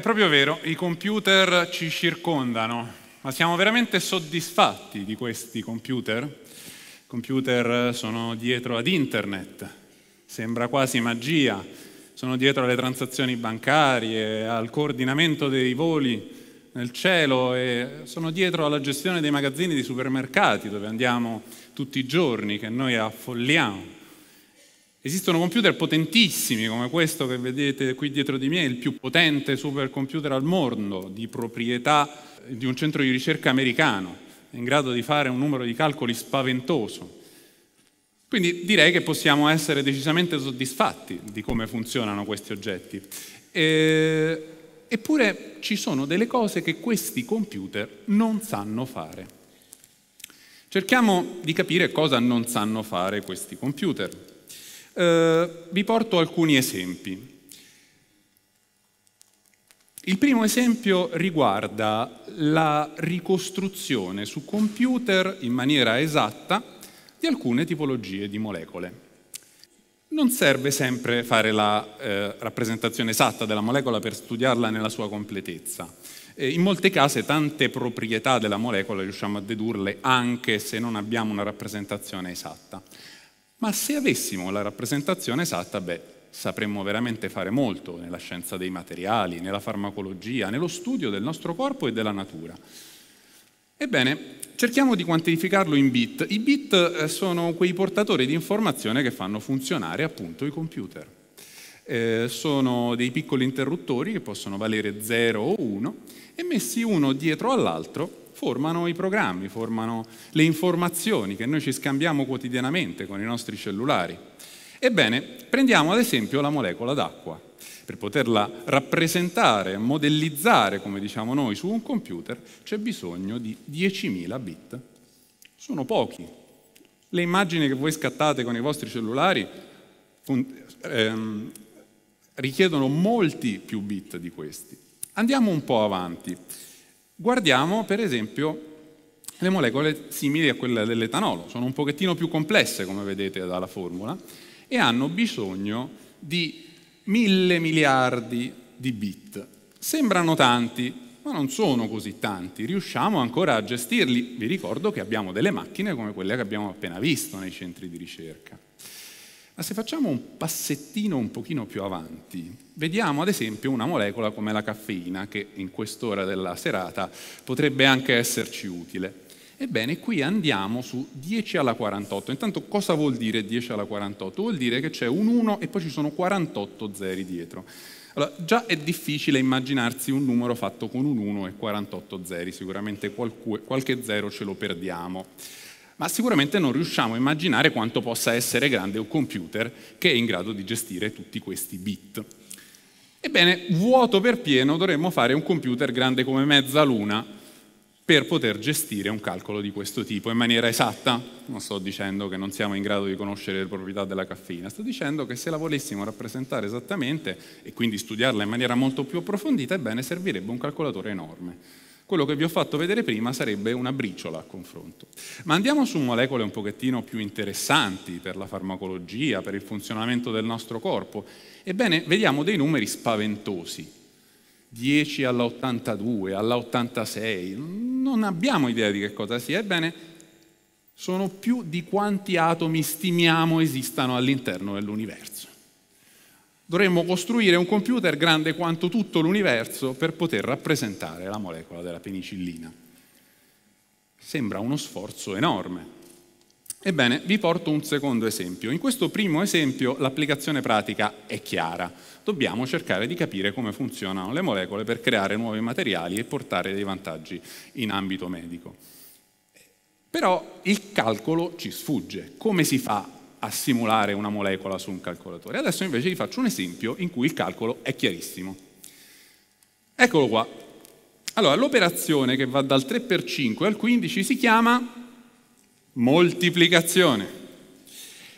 È proprio vero, i computer ci circondano, ma siamo veramente soddisfatti di questi computer? I computer sono dietro ad internet, sembra quasi magia, sono dietro alle transazioni bancarie, al coordinamento dei voli nel cielo e sono dietro alla gestione dei magazzini di supermercati dove andiamo tutti i giorni, che noi affolliamo. Esistono computer potentissimi come questo che vedete qui dietro di me, il più potente supercomputer al mondo, di proprietà eh, di un centro di ricerca americano, in grado di fare un numero di calcoli spaventoso. Quindi direi che possiamo essere decisamente soddisfatti di come funzionano questi oggetti. E... Eppure ci sono delle cose che questi computer non sanno fare. Cerchiamo di capire cosa non sanno fare questi computer. Eh, vi porto alcuni esempi. Il primo esempio riguarda la ricostruzione su computer in maniera esatta di alcune tipologie di molecole. Non serve sempre fare la eh, rappresentazione esatta della molecola per studiarla nella sua completezza. in molte case tante proprietà della molecola riusciamo a dedurle anche se non abbiamo una rappresentazione esatta. Ma se avessimo la rappresentazione esatta, beh, sapremmo veramente fare molto nella scienza dei materiali, nella farmacologia, nello studio del nostro corpo e della natura. Ebbene, cerchiamo di quantificarlo in bit. I bit eh, sono quei portatori di informazione che fanno funzionare appunto i computer. Eh, sono dei piccoli interruttori che possono valere 0 o 1 e messi uno dietro all'altro formano i programmi, formano le informazioni che noi ci scambiamo quotidianamente con i nostri cellulari. Ebbene, prendiamo ad esempio la molecola d'acqua. Per poterla rappresentare, modellizzare, come diciamo noi, su un computer c'è bisogno di 10.000 bit. Sono pochi. Le immagini che voi scattate con i vostri cellulari ehm, richiedono molti più bit di questi. Andiamo un po' avanti. Guardiamo per esempio le molecole simili a quelle dell'etanolo, sono un pochettino più complesse come vedete dalla formula e hanno bisogno di mille miliardi di bit. Sembrano tanti, ma non sono così tanti, riusciamo ancora a gestirli. Vi ricordo che abbiamo delle macchine come quelle che abbiamo appena visto nei centri di ricerca. Ma se facciamo un passettino un pochino più avanti, vediamo ad esempio una molecola come la caffeina, che in quest'ora della serata potrebbe anche esserci utile. Ebbene, qui andiamo su 10 alla 48. Intanto cosa vuol dire 10 alla 48? Vuol dire che c'è un 1 e poi ci sono 48 zeri dietro. Allora, già è difficile immaginarsi un numero fatto con un 1 e 48 zeri, sicuramente qualche zero ce lo perdiamo ma sicuramente non riusciamo a immaginare quanto possa essere grande un computer che è in grado di gestire tutti questi bit. Ebbene, vuoto per pieno dovremmo fare un computer grande come mezza luna per poter gestire un calcolo di questo tipo in maniera esatta. Non sto dicendo che non siamo in grado di conoscere le proprietà della caffeina, sto dicendo che se la volessimo rappresentare esattamente e quindi studiarla in maniera molto più approfondita, ebbene, servirebbe un calcolatore enorme. Quello che vi ho fatto vedere prima sarebbe una briciola a confronto. Ma andiamo su molecole un pochettino più interessanti per la farmacologia, per il funzionamento del nostro corpo. Ebbene, vediamo dei numeri spaventosi. 10 alla 82, alla 86, non abbiamo idea di che cosa sia. Ebbene, sono più di quanti atomi stimiamo esistano all'interno dell'universo dovremmo costruire un computer grande quanto tutto l'universo per poter rappresentare la molecola della penicillina. Sembra uno sforzo enorme. Ebbene, vi porto un secondo esempio. In questo primo esempio l'applicazione pratica è chiara. Dobbiamo cercare di capire come funzionano le molecole per creare nuovi materiali e portare dei vantaggi in ambito medico. Però il calcolo ci sfugge. Come si fa a simulare una molecola su un calcolatore. Adesso invece vi faccio un esempio in cui il calcolo è chiarissimo. Eccolo qua. Allora, l'operazione che va dal 3 per 5 al 15 si chiama moltiplicazione.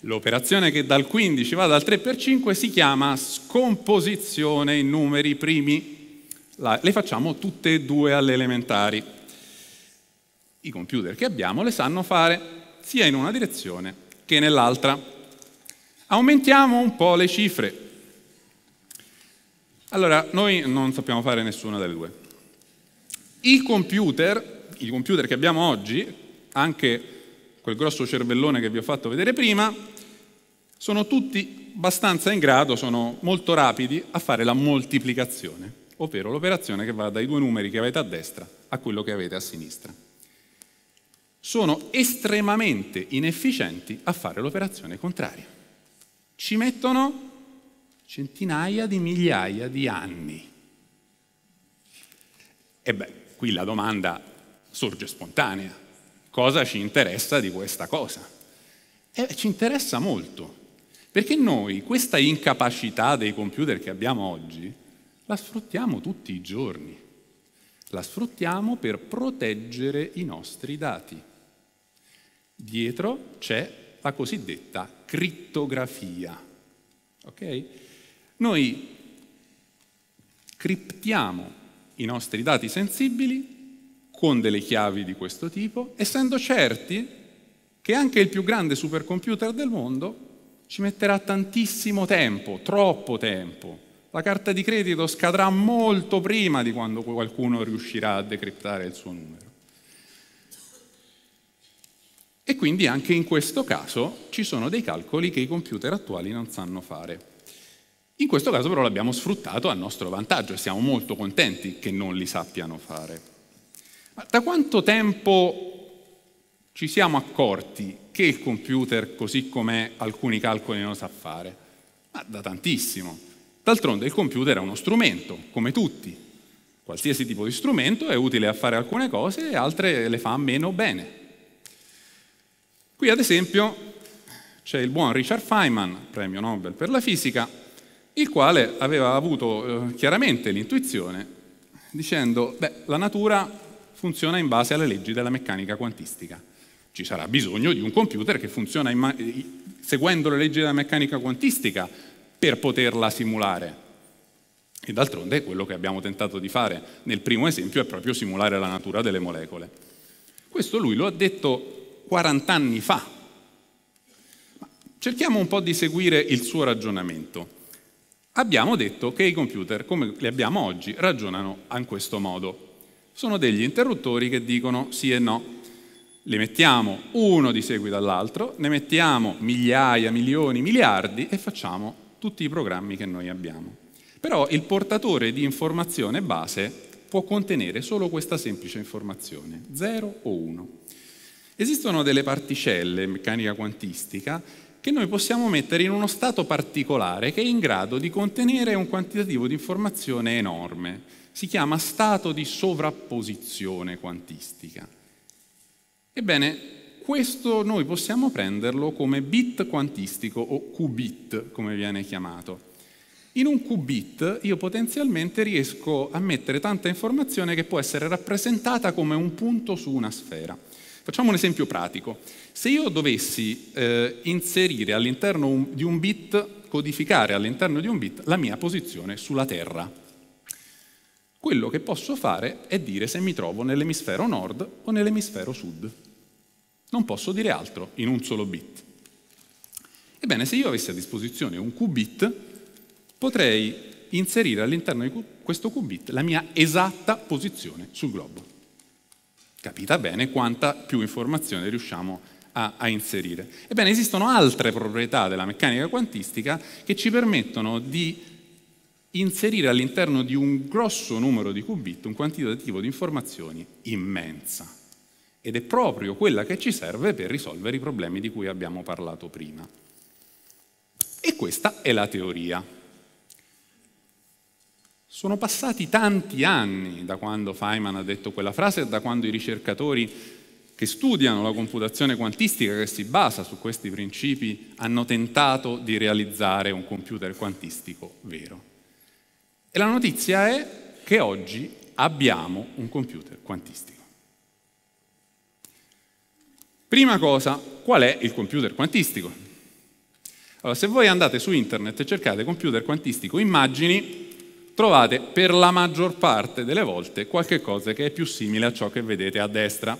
L'operazione che dal 15 va dal 3 per 5 si chiama scomposizione in numeri primi. le facciamo tutte e due alle elementari. I computer che abbiamo le sanno fare sia in una direzione che nell'altra. Aumentiamo un po' le cifre. Allora, noi non sappiamo fare nessuna delle due. I computer, i computer che abbiamo oggi, anche quel grosso cervellone che vi ho fatto vedere prima, sono tutti abbastanza in grado, sono molto rapidi a fare la moltiplicazione, ovvero l'operazione che va dai due numeri che avete a destra a quello che avete a sinistra sono estremamente inefficienti a fare l'operazione contraria. Ci mettono centinaia di migliaia di anni. E beh, qui la domanda sorge spontanea. Cosa ci interessa di questa cosa? Eh, ci interessa molto, perché noi questa incapacità dei computer che abbiamo oggi la sfruttiamo tutti i giorni. La sfruttiamo per proteggere i nostri dati. Dietro c'è la cosiddetta crittografia. Ok? Noi criptiamo i nostri dati sensibili con delle chiavi di questo tipo, essendo certi che anche il più grande supercomputer del mondo ci metterà tantissimo tempo, troppo tempo. La carta di credito scadrà molto prima di quando qualcuno riuscirà a decriptare il suo numero. E quindi anche in questo caso ci sono dei calcoli che i computer attuali non sanno fare. In questo caso però l'abbiamo sfruttato a nostro vantaggio e siamo molto contenti che non li sappiano fare. Ma da quanto tempo ci siamo accorti che il computer, così com'è, alcuni calcoli non sa fare? Ma da tantissimo. D'altronde il computer è uno strumento, come tutti. Qualsiasi tipo di strumento è utile a fare alcune cose e altre le fa meno bene. Qui ad esempio c'è il buon Richard Feynman, premio Nobel per la fisica, il quale aveva avuto eh, chiaramente l'intuizione dicendo, che la natura funziona in base alle leggi della meccanica quantistica. Ci sarà bisogno di un computer che funziona ma- seguendo le leggi della meccanica quantistica per poterla simulare. E d'altronde quello che abbiamo tentato di fare nel primo esempio è proprio simulare la natura delle molecole. Questo lui lo ha detto 40 anni fa. cerchiamo un po' di seguire il suo ragionamento. Abbiamo detto che i computer, come li abbiamo oggi, ragionano in questo modo. Sono degli interruttori che dicono sì e no. Li mettiamo uno di seguito all'altro, ne mettiamo migliaia, milioni, miliardi e facciamo tutti i programmi che noi abbiamo. Però il portatore di informazione base può contenere solo questa semplice informazione, 0 o 1. Esistono delle particelle in meccanica quantistica che noi possiamo mettere in uno stato particolare che è in grado di contenere un quantitativo di informazione enorme. Si chiama stato di sovrapposizione quantistica. Ebbene, questo noi possiamo prenderlo come bit quantistico o qubit, come viene chiamato. In un qubit io potenzialmente riesco a mettere tanta informazione che può essere rappresentata come un punto su una sfera. Facciamo un esempio pratico. Se io dovessi eh, inserire all'interno di un bit, codificare all'interno di un bit la mia posizione sulla Terra, quello che posso fare è dire se mi trovo nell'emisfero nord o nell'emisfero sud. Non posso dire altro in un solo bit. Ebbene, se io avessi a disposizione un qubit, potrei inserire all'interno di questo qubit la mia esatta posizione sul globo. Capita bene quanta più informazione riusciamo a, a inserire. Ebbene, esistono altre proprietà della meccanica quantistica che ci permettono di inserire all'interno di un grosso numero di qubit un quantitativo di informazioni immensa. Ed è proprio quella che ci serve per risolvere i problemi di cui abbiamo parlato prima. E questa è la teoria. Sono passati tanti anni da quando Feynman ha detto quella frase e da quando i ricercatori che studiano la computazione quantistica, che si basa su questi principi, hanno tentato di realizzare un computer quantistico vero. E la notizia è che oggi abbiamo un computer quantistico. Prima cosa, qual è il computer quantistico? Allora, se voi andate su internet e cercate computer quantistico immagini, trovate per la maggior parte delle volte qualche cosa che è più simile a ciò che vedete a destra.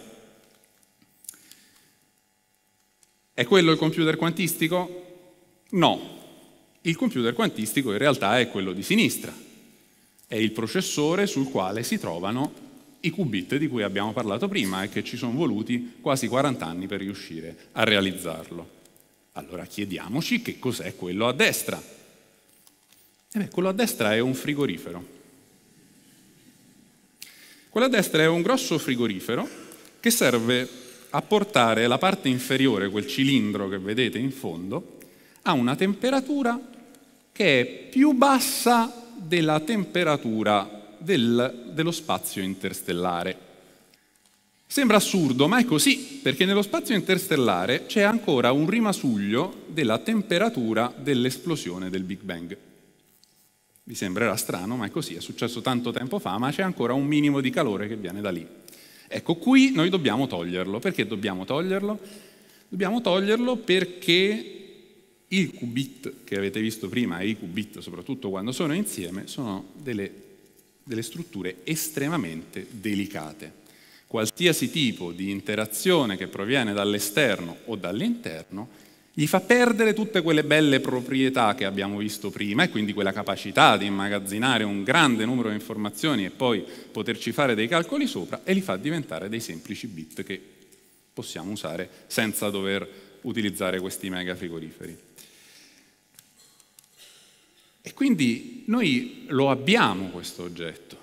È quello il computer quantistico? No. Il computer quantistico in realtà è quello di sinistra. È il processore sul quale si trovano i qubit di cui abbiamo parlato prima e che ci sono voluti quasi 40 anni per riuscire a realizzarlo. Allora chiediamoci che cos'è quello a destra. E eh beh, quello a destra è un frigorifero. Quello a destra è un grosso frigorifero che serve a portare la parte inferiore, quel cilindro che vedete in fondo, a una temperatura che è più bassa della temperatura del, dello spazio interstellare. Sembra assurdo, ma è così, perché nello spazio interstellare c'è ancora un rimasuglio della temperatura dell'esplosione del Big Bang. Vi sembrerà strano, ma è così, è successo tanto tempo fa, ma c'è ancora un minimo di calore che viene da lì. Ecco, qui noi dobbiamo toglierlo. Perché dobbiamo toglierlo? Dobbiamo toglierlo perché i qubit che avete visto prima e i qubit, soprattutto quando sono insieme, sono delle, delle strutture estremamente delicate. Qualsiasi tipo di interazione che proviene dall'esterno o dall'interno gli fa perdere tutte quelle belle proprietà che abbiamo visto prima e quindi quella capacità di immagazzinare un grande numero di informazioni e poi poterci fare dei calcoli sopra e li fa diventare dei semplici bit che possiamo usare senza dover utilizzare questi mega frigoriferi. E quindi noi lo abbiamo questo oggetto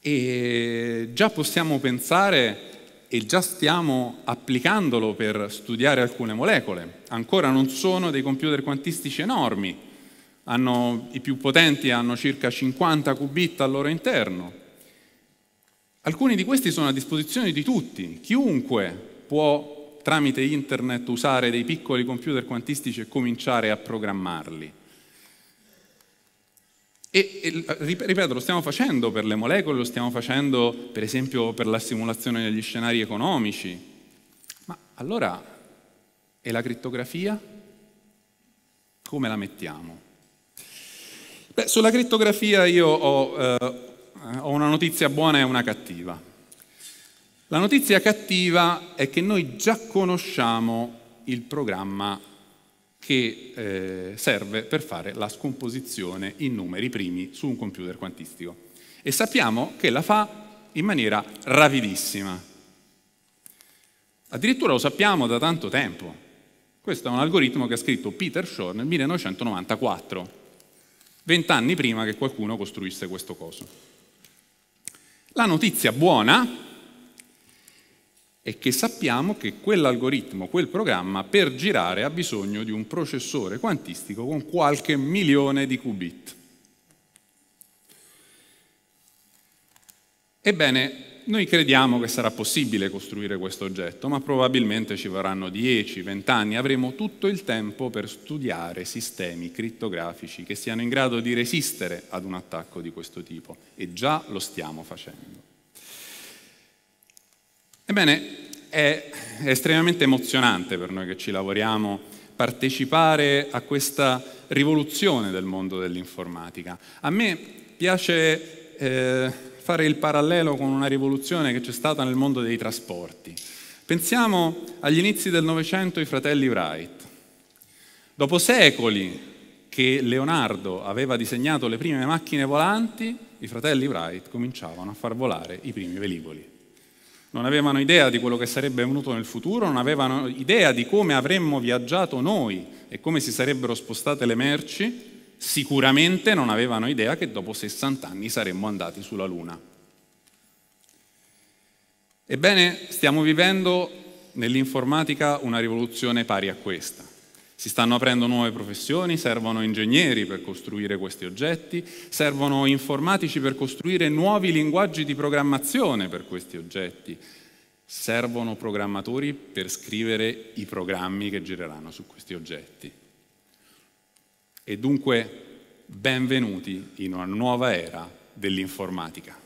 e già possiamo pensare e già stiamo applicandolo per studiare alcune molecole. Ancora non sono dei computer quantistici enormi, hanno, i più potenti hanno circa 50 qubit al loro interno. Alcuni di questi sono a disposizione di tutti, chiunque può tramite internet usare dei piccoli computer quantistici e cominciare a programmarli. E, e, ripeto, lo stiamo facendo per le molecole, lo stiamo facendo per esempio per la simulazione degli scenari economici. Ma allora, e la crittografia? Come la mettiamo? Beh, sulla crittografia io ho, eh, ho una notizia buona e una cattiva. La notizia cattiva è che noi già conosciamo il programma che eh, serve per fare la scomposizione in numeri primi su un computer quantistico. E sappiamo che la fa in maniera rapidissima. Addirittura lo sappiamo da tanto tempo. Questo è un algoritmo che ha scritto Peter Shor nel 1994, vent'anni prima che qualcuno costruisse questo coso. La notizia buona è che sappiamo che quell'algoritmo, quel programma, per girare ha bisogno di un processore quantistico con qualche milione di qubit. Ebbene, noi crediamo che sarà possibile costruire questo oggetto, ma probabilmente ci vorranno 10-20 anni, avremo tutto il tempo per studiare sistemi crittografici che siano in grado di resistere ad un attacco di questo tipo e già lo stiamo facendo. Ebbene, è, estremamente emozionante per noi che ci lavoriamo partecipare a questa rivoluzione del mondo dell'informatica. A me piace eh, fare il parallelo con una rivoluzione che c'è stata nel mondo dei trasporti. Pensiamo agli inizi del Novecento i fratelli Wright. Dopo secoli che Leonardo aveva disegnato le prime macchine volanti, i fratelli Wright cominciavano a far volare i primi velivoli non avevano idea di quello che sarebbe venuto nel futuro, non avevano idea di come avremmo viaggiato noi e come si sarebbero spostate le merci, sicuramente non avevano idea che dopo 60 anni saremmo andati sulla Luna. Ebbene, stiamo vivendo nell'informatica una rivoluzione pari a questa. Si stanno aprendo nuove professioni, servono ingegneri per costruire questi oggetti, servono informatici per costruire nuovi linguaggi di programmazione per questi oggetti, servono programmatori per scrivere i programmi che gireranno su questi oggetti. E dunque benvenuti in una nuova era dell'informatica.